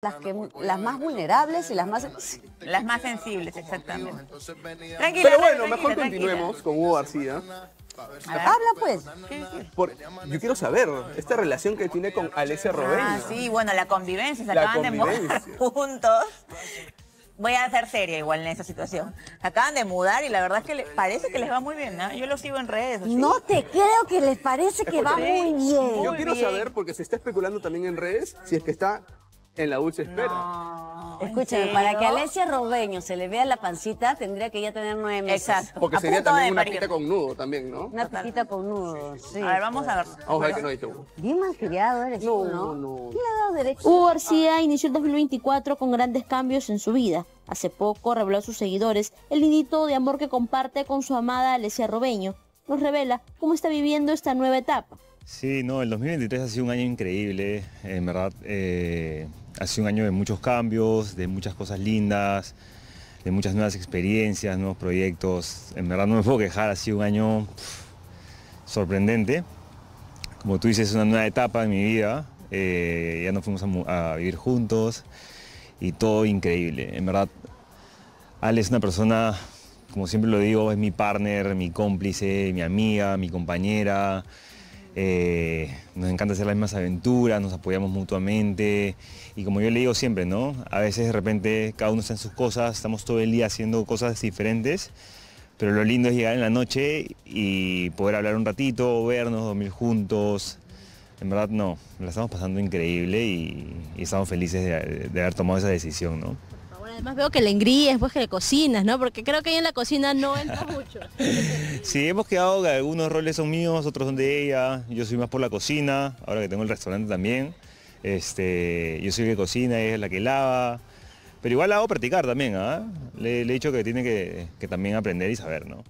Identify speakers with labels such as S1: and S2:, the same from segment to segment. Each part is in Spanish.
S1: las, que, las más vulnerables y las más... Las más sensibles, exactamente. Pero bueno, mejor continuemos con Hugo García. Habla pues. pues yo quiero saber esta relación que tiene con Alessia Robeño. Ah, sí, bueno, la convivencia, se acaban de mudar juntos. Voy a ser seria igual en esa situación. Se acaban de mudar y la verdad es que parece que les va muy bien, ¿no? Yo lo sigo en redes. No te creo que les parece que va muy bien. Yo quiero saber, porque se está especulando también en redes, si es que está en la dulce espera. Escúchame, para que a Alesia Robeño se le vea la pancita, tendría que ya tener nueve meses. Exacto. Porque sería también una pita con nudo también, ¿no? Una pita con nudo, sí. A ver, vamos a ver. Vamos a ver que no dicho. Bien malcriado eres no, tú, ¿no? No, no. ¿Quién ha dado derecho? Hugo García inició el 2024 con grandes cambios en su vida. Hace poco reveló a sus seguidores el nidito de amor que comparte con su amada Alesia Robeño. Nos revela cómo está viviendo esta nueva etapa.
S2: Sí, no, el 2023 ha sido un año increíble, en verdad, eh, ha sido un año de muchos cambios, de muchas cosas lindas, de muchas nuevas experiencias, nuevos proyectos, en verdad no me puedo quejar, ha sido un año sorprendente, como tú dices, es una nueva etapa en mi vida, eh, ya nos fuimos a, a, vivir juntos y todo increíble, en verdad, Ale es una persona, como siempre lo digo, es mi partner, mi cómplice, mi amiga, mi compañera, eh, nos encanta hacer las mismas aventuras, nos apoyamos mutuamente y como yo le digo siempre, ¿no? A veces de repente cada uno está en sus cosas, estamos todo el día haciendo cosas diferentes, pero lo lindo es llegar en la noche y poder hablar un ratito, vernos, dormir juntos. En verdad no, la estamos pasando increíble y, estamos felices de, de haber tomado esa decisión, ¿no?
S1: Además veo que le engríes, pues que le cocinas, ¿no? Porque creo que ahí en la cocina no entra mucho.
S2: sí, hemos quedado que algunos roles son míos, otros son de ella. Yo soy más por la cocina, ahora que tengo el restaurante también. Este, yo soy el que cocina, ella es la que lava. Pero igual la hago practicar también, ¿ah? Le, he dicho que tiene que, que también aprender y saber, ¿no?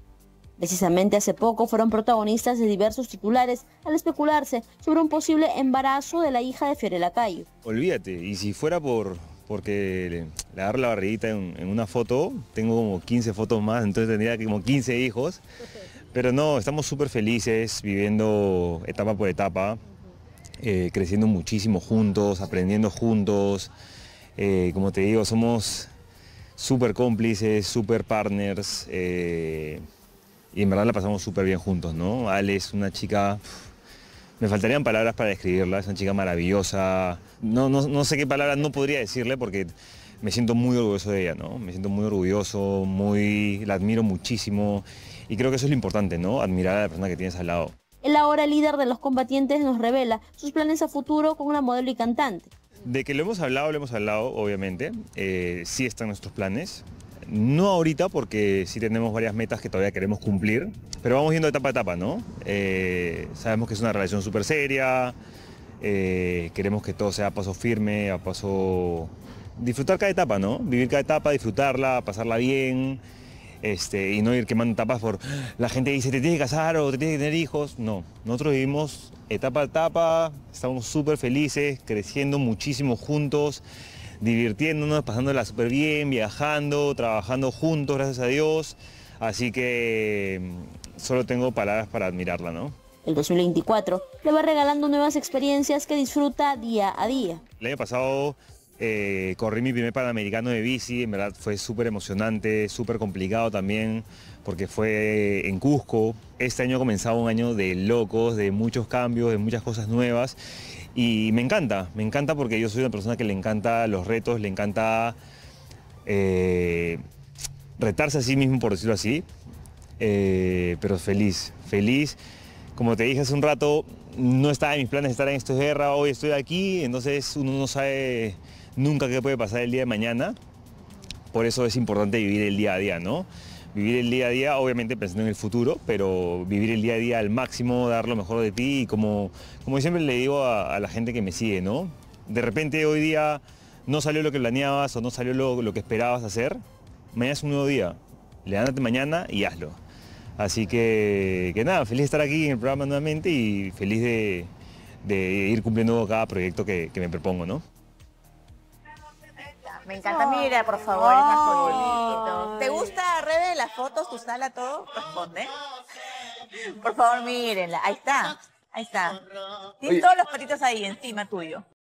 S1: Precisamente hace poco fueron protagonistas de diversos titulares al especularse sobre un posible embarazo de la hija de Fiorella Cayo.
S2: Olvídate, y si fuera por, porque le agarro la barriguita en, una foto, tengo como 15 fotos más, entonces tendría como 15 hijos. Pero no, estamos súper felices viviendo etapa por etapa, eh, creciendo muchísimo juntos, aprendiendo juntos. Eh, como te digo, somos súper cómplices, súper partners eh, y en verdad la pasamos súper bien juntos, ¿no? Ale es una chica me faltarían palabras para describirla, es una chica maravillosa. No, no, sé qué palabras no podría decirle porque me siento muy orgulloso de ella, ¿no? Me siento muy orgulloso, muy, la admiro muchísimo y creo que eso es lo importante, ¿no? Admirar a la persona que tienes al lado.
S1: El ahora líder de los combatientes nos revela sus planes a futuro con una modelo y cantante.
S2: De que lo hemos hablado, lo hemos hablado, obviamente. Eh, sí están nuestros planes. No ahorita, porque sí tenemos varias metas que todavía queremos cumplir, pero vamos yendo etapa a etapa, ¿no? Eh, sabemos que es una relación súper seria, eh, queremos que todo sea a paso firme, a paso... Disfrutar cada etapa, ¿no? Vivir cada etapa, disfrutarla, pasarla bien, este, y no ir quemando tapas por... La gente dice, te tienes que casar o te tienes que tener hijos. No, nosotros vivimos etapa a etapa, estamos súper felices, creciendo muchísimo juntos divirtiéndonos, pasándola súper bien, viajando, trabajando juntos, gracias a Dios. Así que mm, solo tengo palabras para admirarla, ¿no? El 2024
S1: le va regalando nuevas experiencias que disfruta día a día.
S2: pasado eh, corrí mi primer Panamericano de bici, en verdad fue súper emocionante, súper complicado también, porque fue en Cusco. Este año comenzaba un año de locos, de muchos cambios, de muchas cosas nuevas, y me encanta, me encanta porque yo soy una persona que le encanta los retos, le encanta eh, retarse a sí mismo, por decirlo así, eh, pero feliz, feliz. Como te dije hace un rato, no estaba en mis planes estar en esta guerra, hoy estoy aquí, entonces uno no sabe nunca qué puede pasar el día de mañana. Por eso es importante vivir el día a día, ¿no? Vivir el día a día, obviamente pensando en el futuro, pero vivir el día a día al máximo, dar lo mejor de ti y como, como siempre le digo a, la gente que me sigue, ¿no? De repente hoy día no salió lo que planeabas o no salió lo, que esperabas hacer, mañana es un nuevo día. Levántate mañana y hazlo. Así que, que nada, feliz de estar aquí en el programa nuevamente y feliz de, ir cumpliendo cada proyecto que, que me propongo, ¿no?
S1: Me encanta, mira, por favor, ¿Te gusta redes las fotos, tu sala, todo? Responde. Por favor, mírenla. Ahí está. Ahí está. Tienes todos los patitos ahí encima tuyo.